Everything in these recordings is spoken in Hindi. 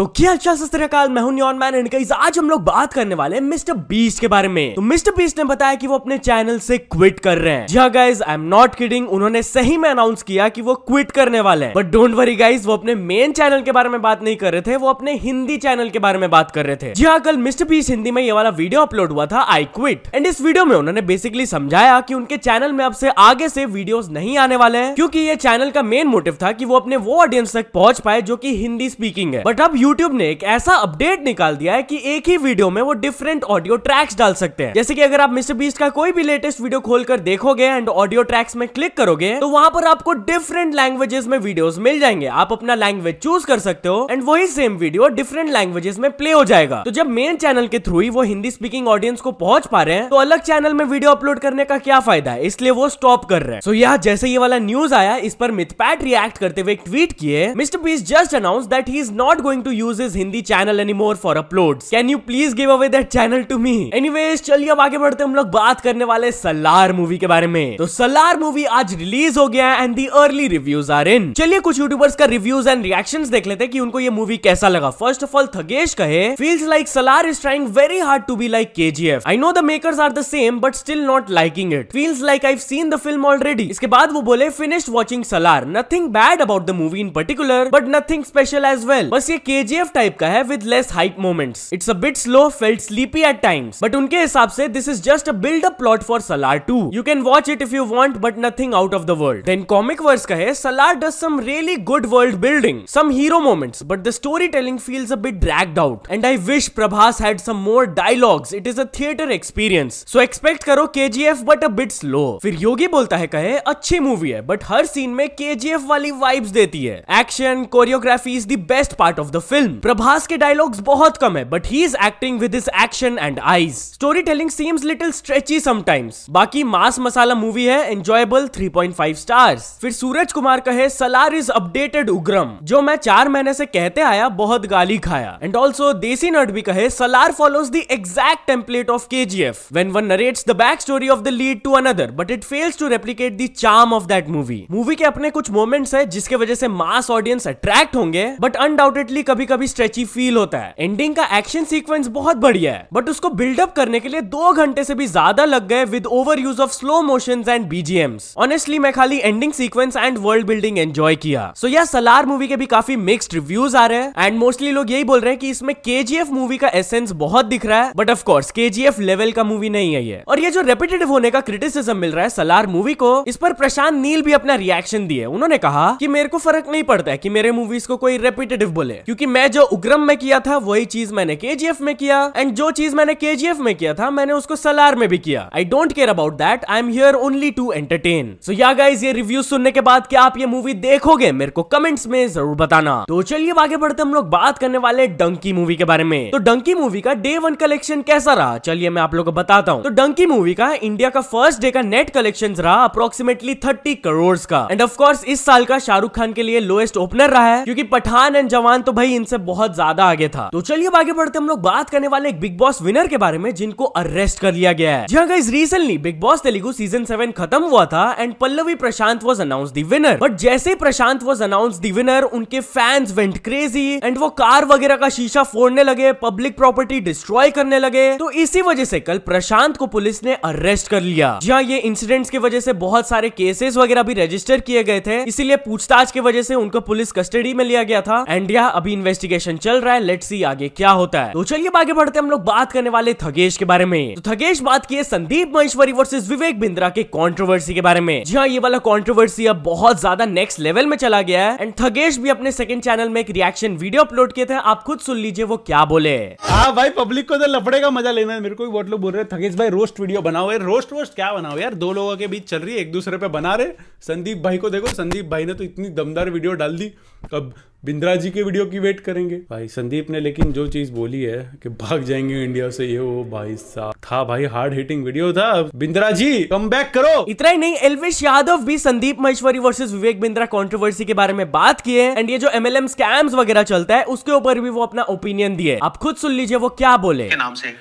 तो क्या अच्छा सस्त्रकाल मैं हूं न्योन मैन इनका आज हम लोग बात करने वाले हैं मिस्टर बीस के बारे में तो मिस्टर बीस ने बताया कि वो अपने चैनल से क्विट कर रहे हैं जी guys I am not kidding उन्होंने सही में अनाउंस किया कि वो क्विट करने वाले हैं बट डोंट वरी गाइज वो अपने मेन चैनल के बारे में बात नहीं कर रहे थे वो अपने हिंदी चैनल के बारे में बात कर रहे थे जी हाँ कल मिस्टर बीस हिंदी में ये वाला वीडियो अपलोड हुआ था आई क्विट एंड इस वीडियो में उन्होंने बेसिकली समझाया की उनके चैनल में अब से आगे से वीडियो नहीं आने वाले हैं क्यूँकी ये चैनल का मेन मोटिव था की वो अपने वो ऑडियंस तक पहुंच पाए जो की हिंदी स्पीकिंग है बट अब यूट्यूब ने एक ऐसा अपडेट निकाल दिया है कि एक ही वीडियो में वो डिफरेंट ऑडियो ट्रैक्स डाल सकते हैं जैसे कि अगर आप मिस्टर बीस का कोई भी लेटेस्ट वीडियो खोलकर देखोगे एंड ऑडियो ट्रैक्स में क्लिक करोगे तो वहां पर आपको डिफरेंट लैंग्वेजेस में वीडियो मिल जाएंगे आप अपना लैंग्वेज चूज कर सकते हो एंड वही सेम वीडियो डिफरेंट लैंग्वेजेस में प्ले हो जाएगा तो जब मेन चैनल के थ्रू ही वो हिंदी स्पीकिंग ऑडियंस को पहुंच पा रहे हैं तो अलग चैनल में वीडियो अपलोड करने का क्या फायदा है इसलिए वो स्टॉप कर रहे हैं सो so, जैसे ये वाला न्यूज आया इस पर मिथपैट रिएक्ट करते हुए ट्वीट किए mister Beast just announce that he is not going to use his Hindi channel anymore for uploads. Can you please give away that channel to me? Anyways, चलिए अब आगे बढ़ते हम लोग बात करने वाले सलार मूवी के बारे में तो सलार मूवी आज रिलीज हो गया है and the early reviews are in चलिए कुछ यूट्यूबर्स का रिव्यूज एंड रिएक्शन देख लेते हैं कि उनको ये मूवी कैसा लगा फर्स्ट ऑफ ऑल थगेश कहे feels like Salaar is trying very hard to be like K G F I know the makers are the same but still not liking it feels like I seen the film already इसके बाद वो बोले finished watching Salaar nothing bad about the movie in particular but nothing special as well बस ये के केजीएफ टाइप का है with less hype moments it's a bit slow felt sleepy at times but उनके हिसाब से this is just a build a plot for Salaar two you can watch it if you want but nothing out of the world then comic verse का है Salaar does some really good world building some hero moments but the storytelling feels a bit dragged out and I wish Prabhas had some more dialogues it is a theatre experience so expect करो KGF but a bit slow फिर योगी बोलता है कहे अच्छी मूवी है बट हर सीन में केजीएफ वाली वाइब्स देती है action choreography is the best part of the film Prabhas के डायलॉग्स बहुत कम है but he is acting with his action and eyes storytelling seems little stretchy sometimes बाकी मास मसाला मूवी है एंजॉयबल 3.5 स्टार्स फिर सूरज कुमार कहे सलार इज अपडेटेड उग्रम जो मैं चार महीने से कहते आया बहुत गाली खाया एंड ऑल्सो देसी नट भी कहे Salaar follows the exact template of K G F when one narrates the back story of the lead to another but it fails to replicate the charm of that movie movie के अपने कुछ मोमेंट्स है जिसके वजह से मास ऑडियंस अट्रैक्ट होंगे बट अनडाउटेडली कभी कभी कभी स्ट्रेची फील होता है एंडिंग का एक्शन सीक्वेंस बहुत बढ़िया है बट उसको बिल्डअप करने के लिए दो घंटे से भी ज्यादा लग गए with overuse of slow motion and BGMs honestly मैं खाली ending sequence and world building enjoy किया सो so, यह सलार मूवी के भी काफी मिक्सड रिव्यूज आ रहे हैं एंड मोस्टली लोग यही बोल रहे हैं कि इसमें के मूवी का एसेंस बहुत दिख रहा है बट ऑफकोर्स के केजीएफ लेवल का मूवी नहीं है ये और ये जो रेपिटेटिव होने का क्रिटिसिज्म मिल रहा है सलार मूवी को इस पर प्रशांत नील भी अपना रिएक्शन दिए उन्होंने कहा कि मेरे को फर्क नहीं पड़ता है कि मेरे मूवीज को कोई रेपिटेटिव बोले क्योंकि मैं जो उग्रम में किया था वही चीज मैंने के में किया एंड जो चीज मैंने के में किया था मैंने उसको सलार में भी किया I don't care about that I am here only to entertain so yeah guys ये रिव्यू सुनने के बाद क्या आप ये मूवी देखोगे मेरे को कमेंट्स में जरूर बताना तो चलिए आगे बढ़ते हम लोग बात करने वाले डंकी मूवी के बारे में तो डंकी मूवी का डे वन कलेक्शन कैसा रहा चलिए मैं आप लोग को बताता हूँ तो डंकी मूवी का इंडिया का फर्स्ट डे का नेट कलेक्शन रहा अप्रोक्सीमेटली थर्टी करोड़ का एंड ऑफकोर्स इस साल का शाहरुख खान के लिए लोएस्ट ओपनर रहा है क्योंकि पठान एंड जवान तो भाई इनसे बहुत ज्यादा आगे था तो चलिए आगे बढ़ते हम लोग बात करने वाले एक बिग बॉस विनर के बारे में जिनको अरेस्ट कर लिया गया है जी रिसेंटली हाँ, big boss Telugu season seven खत्म हुआ था and Pallavi Prashanth was announce the winner but जैसे ही Prashanth was announce the winner उनके फैंस वेंट क्रेजी एंड वो कार वगैरह का शीशा फोड़ने लगे पब्लिक प्रॉपर्टी डिस्ट्रॉय करने लगे तो इसी वजह से कल प्रशांत को पुलिस ने अरेस्ट कर लिया जी हाँ, ये इंसिडेंट्स की वजह से बहुत सारे केसेस वगैरह भी रजिस्टर किए गए थे इसीलिए पूछताछ की वजह से उनको पुलिस कस्टडी में लिया गया था एंड यह अभी इन्वेस्टिगेशन चल रहा है लेट सी आगे क्या होता है तो चलिए आगे बढ़ते हम लोग बात करने वाले थगेश के बारे में तो थगेश बात की है संदीप महेश्वरी वर्सेज विवेक बिंद्रा के कॉन्ट्रोवर्सी के बारे में जी हाँ ये वाला कॉन्ट्रोवर्सी अब बहुत ज्यादा नेक्स्ट लेवल में चला गया है एंड थगेश भी अपने सेकंड चैनल में एक रिएक्शन वीडियो अपलोड किए थे आप खुद सुन लीजिए वो क्या बोले हाँ भाई पब्लिक को तो लफड़े का मजा लेना है मेरे को भी बहुत लोग बोल रहे हैं थगेश भाई रोस्ट वीडियो बनाओ यार रोस्ट वोस्ट क्या बनाओ यार दो लोगों के बीच चल रही है एक दूसरे पे बना रहे संदीप भाई को देखो संदीप भाई ने तो इतनी दमदार वीडियो डाल दी अब बिंद्रा जी के वीडियो की वेट करेंगे भाई संदीप ने लेकिन जो चीज बोली है कि भाग जाएंगे इंडिया से ये वो भाई साहब था भाई हार्ड हिटिंग वीडियो था बिंद्रा जी कम बैक करो इतना ही नहीं एलवेश यादव भी संदीप महेश्वरी वर्सेस विवेक बिंद्रा कंट्रोवर्सी के बारे में बात किए एंड ये जो एम स्कैम्स वगैरह चलता है उसके ऊपर भी वो अपना ओपिनियन दिए आप खुद सुन लीजिए वो क्या बोले के नाम से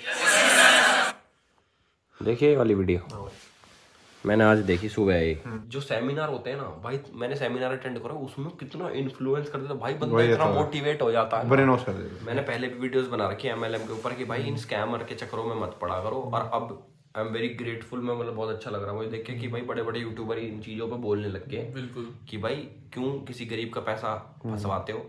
देखिए वाली वीडियो मैंने आज देखी सुबह ये हम्म, जो सेमिनार होते हैं ना भाई मैंने सेमिनार अटेंड करा उसमें कितना इन्फ्लुएंस कर देता भाई बंदा इतना मोटिवेट तो। हो जाता है ब्रेन कर मैंने पहले भी वीडियोस बना रखी एमएलएम के ऊपर कि भाई इन स्कैमर के चक्करों में मत पड़ा करो और अब आई एम वेरी ग्रेटफुल मैं मतलब बहुत अच्छा लग रहा है मुझे देखे की कि भाई बड़े बड़े यूट्यूबर इन चीज़ों पर बोलने लग गए बिल्कुल कि भाई क्यों किसी गरीब का पैसा हम्म। फंसवाते हो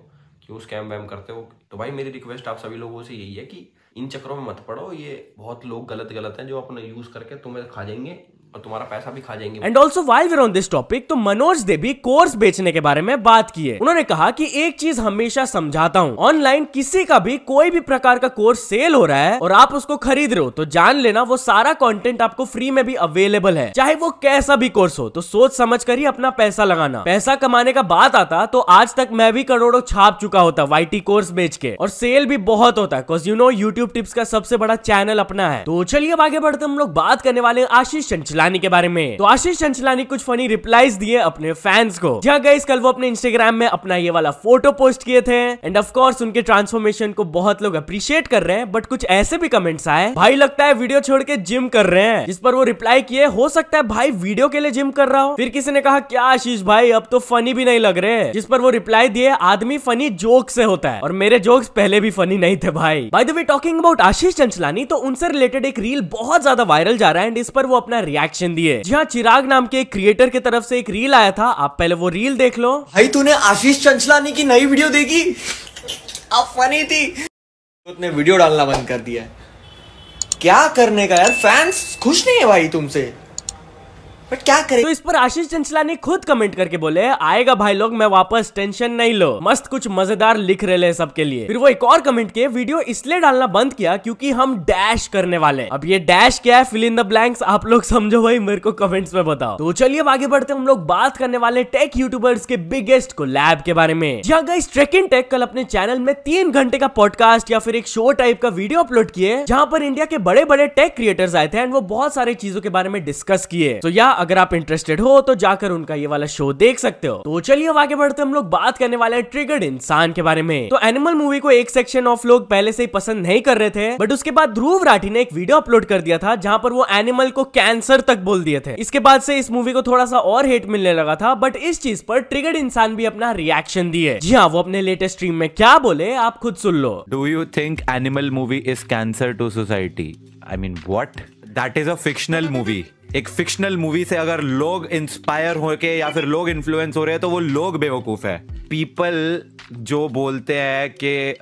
क्यों स्कैम वैम करते हो तो भाई मेरी रिक्वेस्ट आप सभी लोगों से यही है कि इन चक्रों में मत पड़ो ये बहुत लोग गलत गलत हैं जो अपना यूज़ करके तुम्हें खा जाएंगे और तुम्हारा पैसा भी खा जाएंगे and also while we're on this topic तो मनोज देवी कोर्स बेचने के बारे में बात की है उन्होंने कहा कि एक चीज हमेशा समझाता हूँ ऑनलाइन किसी का भी कोई भी प्रकार का कोर्स सेल हो रहा है और आप उसको खरीद रहे हो तो जान लेना वो सारा कॉन्टेंट आपको फ्री में भी अवेलेबल है चाहे वो कैसा भी कोर्स हो तो सोच समझ कर ही अपना पैसा लगाना पैसा कमाने का बात आता तो आज तक मैं भी करोड़ों छाप चुका होता वाई कोर्स बेच के और सेल भी बहुत होता है because you know YouTube tips का सबसे बड़ा चैनल अपना है तो चलिए अब आगे बढ़ते हम लोग बात करने वाले आशीष चंचला चंचलानी के बारे में तो आशीष चंचलानी कुछ फनी रिप्लाईज दिए अपने फैंस को जहाँ गए कल वो अपने इंस्टाग्राम में अपना ये वाला फोटो पोस्ट किए थे एंड ऑफकोर्स उनके ट्रांसफॉर्मेशन को बहुत लोग अप्रिशिएट कर रहे हैं बट कुछ ऐसे भी कमेंट्स आए भाई लगता है वीडियो छोड़ के जिम कर रहे हैं जिस पर वो रिप्लाई किए हो सकता है भाई वीडियो के लिए जिम कर रहा हो फिर किसी ने कहा क्या आशीष भाई अब तो फनी भी नहीं लग रहे जिस पर वो रिप्लाई दिए आदमी फनी जोक से होता है और मेरे जोक्स पहले भी फनी नहीं थे भाई by the way talking about Ashish Chanchlani तो उनसे रिलेटेड एक रील बहुत ज्यादा वायरल जा रहा है एंड इस पर वो अपना रिएक्शन रिएक्शन दिए जी हाँ चिराग नाम के एक क्रिएटर की तरफ से एक रील आया था आप पहले वो रील देख लो भाई तूने आशीष चंचलानी की नई वीडियो देखी आप फनी थी तूने वीडियो डालना बंद कर दिया क्या करने का यार फैंस खुश नहीं है भाई तुमसे बट क्या करे तो इस पर आशीष चंचला ने खुद कमेंट करके बोले आएगा भाई लोग मैं वापस टेंशन नहीं लो मस्त कुछ मजेदार लिख रहे हैं सबके लिए फिर वो एक और कमेंट के वीडियो इसलिए डालना बंद किया क्योंकि हम डैश करने वाले अब ये डैश क्या है फिल इन द ब्लैंक्स आप लोग समझो भाई मेरे को कमेंट्स में बताओ तो चलिए आगे बढ़ते हम लोग बात करने वाले टेक यूट्यूबर्स के बिगेस्ट को लैब के बारे में जहाँ गई ट्रेकिंग टेक कल अपने चैनल में तीन घंटे का पॉडकास्ट या फिर एक शो टाइप का वीडियो अपलोड किए जहाँ पर इंडिया के बड़े बड़े टेक क्रिएटर्स आए थे एंड वो बहुत सारी चीजों के बारे में डिस्कस किए तो या अगर आप इंटरेस्टेड हो तो जाकर उनका ये वाला शो देख सकते हो तो चलिए आगे बढ़ते हम लोग बात करने वाले हैं ट्रिगर्ड इंसान के बारे में तो एनिमल मूवी को एक सेक्शन ऑफ लोग पहले से ही पसंद नहीं कर रहे थे बट उसके बाद ध्रुव राठी ने एक वीडियो अपलोड कर दिया था जहाँ पर वो एनिमल को कैंसर तक बोल दिए थे इसके बाद से इस मूवी को थोड़ा सा और हेट मिलने लगा था बट इस चीज पर ट्रिगर्ड इंसान भी अपना रिएक्शन दिए जी हाँ वो अपने लेटेस्ट स्ट्रीम में क्या बोले आप खुद सुन लो do you think animal movie is cancer to society I mean what that is a fictional movie एक फिक्शनल मूवी से अगर लोग इंस्पायर होके या फिर लोग इन्फ्लुएंस हो रहे हैं तो वो लोग बेवकूफ़ है पीपल जो बोलते हैं कि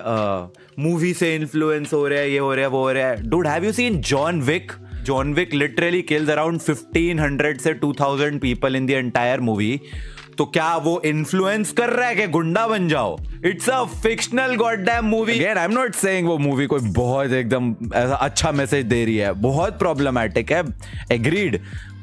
मूवी से इन्फ्लुएंस हो रहा है ये हो रहा है वो हो रहा है dude have you seen John Wick John Wick literally kills around 1500 से 2000 people in the entire movie तो क्या वो इन्फ्लुएंस कर रहा है कि गुंडा बन जाओ it's a fictional god damn movie I am not saying वो मूवी कोई बहुत एकदम ऐसा अच्छा मैसेज दे रही है बहुत प्रॉब्लमैटिक है agreed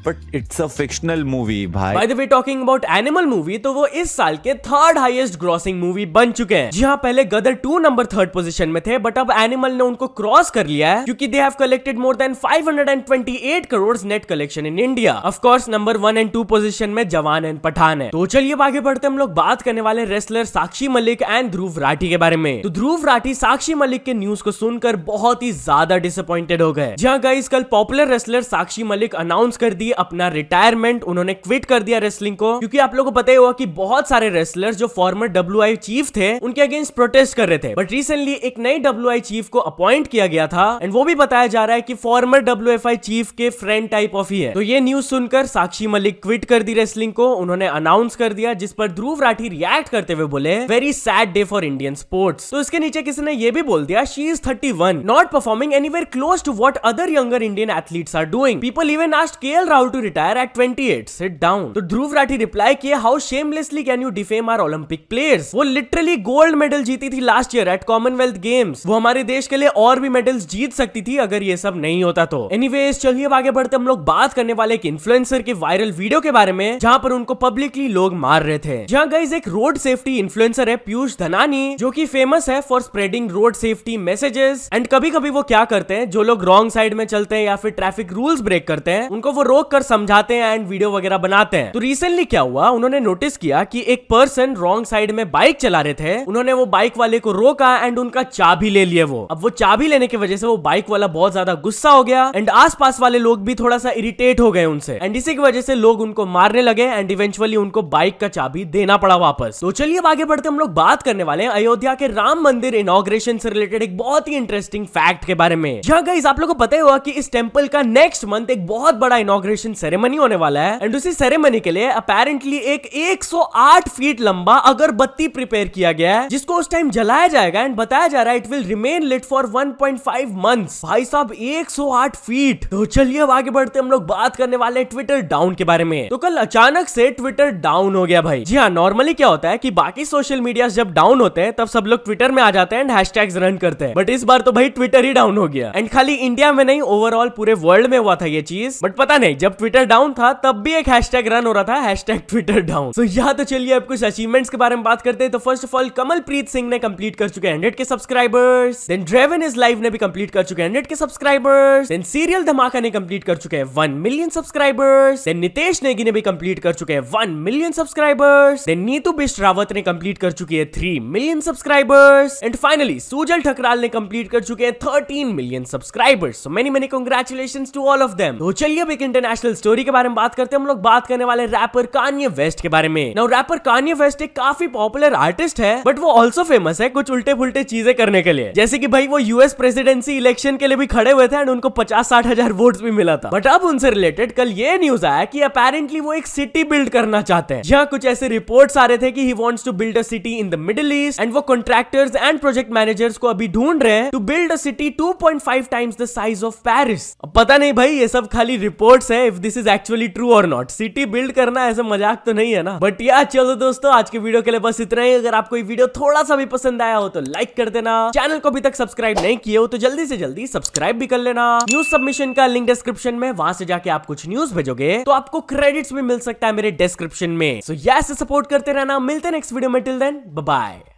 but it's a fictional movie भाई by the way talking about animal movie तो वो इस साल के थर्ड हाईएस्ट ग्रॉसिंग मूवी बन चुके हैं जहाँ पहले Gadar two number third position में थे बट अब एनिमल ने उनको क्रॉस कर लिया है क्योंकि they have collected more than 528 crore net collection in India of course number one and two position में जवान एंड पठान है तो चलिए आगे बढ़ते हम लोग बात करने वाले रेसलर साक्षी मलिक एंड ध्रुव राठी के बारे में तो ध्रुव राठी साक्षी मलिक के न्यूज को सुनकर बहुत ही ज्यादा डिसअपॉइंटेड हो गए जहाँ गाइस कल popular wrestler Sakshi Malik announce कर दी अपना रिटायरमेंट उन्होंने क्विट कर दिया रेसलिंग को क्योंकि आप लोगों को पता ही हुआ कि बहुत सारे रेसलर जो फॉर्मर डब्ल्यू चीफ थे उनके अगेंस्ट प्रोटेस्ट कर रहे थे बट रिसेंटली एक नई डब्ल्यू चीफ को अपॉइंट किया गया था एंड वो भी बताया जा रहा है की फॉर्मर डब्ल्यू चीफ के फ्रेंड टाइप ऑफ ही है तो ये न्यूज सुनकर साक्षी मलिक क्विट कर दी रेसलिंग को उन्होंने अनाउंस कर दिया जिस पर ध्रुव राठी रिएक्ट करते हुए बोले very sad day for Indian sports तो इसके नीचे किसी ने यह भी बोल दिया she is thirty not performing where close to what other younger Indian athletes are doing people even asked K L Rahul how to retire at 28 sit down तो ध्रुव राठी रिप्लाई किए how shamelessly can you defame our Olympic players वो लिटरली गोल्ड मेडल जीती थी last year at Commonwealth games वो हमारे देश के लिए और भी मेडल्स जीत सकती थी अगर ये सब नहीं होता तो एनीवेज चलिए अब आगे बढ़ते हम लोग बात करने वाले एक इन्फ्लुएंसर के वायरल वीडियो के बारे में जहाँ पर उनको पब्लिकली लोग मार रहे थे जहाँ गाइज एक रोड सेफ्टी इन्फ्लुएंसर है पीयूष धनानी जो की फेमस है for spreading road safety messages and कभी कभी वो क्या करते हैं जो लोग रॉन्ग साइड में चलते हैं या फिर ट्रैफिक रूल्स ब्रेक करते हैं उनको वो रोक कर समझाते हैं एंड वीडियो वगैरह बनाते हैं तो रिसेंटली क्या हुआ उन्होंने नोटिस किया कि एक पर्सन रॉन्ग साइड में बाइक चला रहे थे उन्होंने वो बाइक वाले को रोका एंड उनका चाबी ले लिए वो अब वो चाबी लेने की वजह से वो बाइक वाला बहुत ज्यादा गुस्सा हो गया एंड आसपास वाले लोग भी थोड़ा सा इरिटेट हो गए उनसे एंड इसी की वजह से लोग उनको मारने लगे एंड इवेंचुअली उनको बाइक का चाबी देना पड़ा वापस तो चलिए अब आगे बढ़ते हम लोग बात करने वाले हैं अयोध्या के राम मंदिर इनोग्रेशन से रिलेटेड एक बहुत ही इंटरेस्टिंग फैक्ट के बारे में जहाँ गई आप लोग को पता ही हुआ की इस टेम्पल का नेक्स्ट मंथ एक बहुत बड़ा इनोग्रेशन इनॉग्रेशन सेरेमनी होने वाला है एंड उसी सेरेमनी के लिए अपेरेंटली एक 108 फीट लंबा अगरबत्ती प्रिपेयर किया गया है जिसको उस टाइम जलाया जाएगा एंड बताया जा रहा है it will remain lit for 1.5 months भाई साहब 108 फीट तो चलिए अब आगे बढ़ते हम लोग बात करने वाले ट्विटर डाउन के बारे में तो कल अचानक से ट्विटर डाउन हो गया भाई जी हाँ नॉर्मली क्या होता है की बाकी सोशल मीडिया जब डाउन होते हैं तब सब लोग ट्विटर में आ जाते हैं एंड हैश रन करते हैं बट इस बार तो भाई ट्विटर ही डाउन हो गया एंड खाली इंडिया में नहीं ओवरऑल पूरे वर्ल्ड में हुआ था ये चीज बट पता नहीं जब ट्विटर डाउन था तब भी एक हैशटैग रन हो रहा था हैशटैग ट्विटर डाउन सो यहाँ तो चलिए अब कुछ अचीवमेंट्स के बारे में बात करते हैं तो first of all Kamalpreet Singh ने कंप्लीट कर चुके hundred K subscribers then Draven is live ने भी कंप्लीट कर चुके hundred K subscribers then serial धमाका ने कंप्लीट कर चुके हैं one million subscribers then Nitesh Negi ने भी कंप्लीट कर चुके हैं one million subscribers then Neetu Bisht Rawat ने कंप्लीट कर चुकी है three million subscribers and finally Sujal Thakral ने कंप्लीट कर चुके हैं thirteen million subscribers many many congratulation to all of them तो चलिए अब एक इंटरनेशनल इंटरनेशनल स्टोरी के बारे में बात करते हैं हम लोग बात करने वाले रैपर कानिया वेस्ट के बारे में नाउ रैपर कानिया वेस्ट एक काफी पॉपुलर आर्टिस्ट है बट वो ऑल्सो फेमस है कुछ उल्टे फुलटे चीजें करने के लिए जैसे की भाई वो यूएस प्रेसिडेंसी इलेक्शन के लिए भी खड़े हुए थे एंड उनको पचास साठ हजार वोट भी मिला था बट अब उनसे रिलेटेड कल ये न्यूज आया की अपेरेंटली वो एक सिटी बिल्ड करना चाहते हैं जहाँ कुछ ऐसे रिपोर्ट आ रहे थे की he wants to build a city in the Middle East and वो कॉन्ट्रेक्टर्स एंड प्रोजेक्ट मैनेजर्स को अभी ढूंढ रहे हैं to build a city two point five times the size of Paris पता नहीं भाई ये सब खाली रिपोर्ट्स है if this is actually true और नॉट सिटी बिल्ड करना ऐसे मजाक तो नहीं है ना बट या चलो दोस्तों आज के वीडियो के लिए बस इतना ही अगर आपको वीडियो थोड़ा सा भी पसंद आया हो तो लाइक कर देना चैनल को अभी तक सब्सक्राइब नहीं किए हो तो जल्दी से जल्दी सब्सक्राइब भी कर लेना न्यूज सबमिशन का लिंक डिस्क्रिप्शन में वहां से जाके आप कुछ न्यूज भेजोगे तो आपको क्रेडिट्स भी मिल सकता है मेरे डिस्क्रिप्शन में सो so, यस सपोर्ट करते रहना मिलते नेक्स्ट वीडियो में टिल देन बाय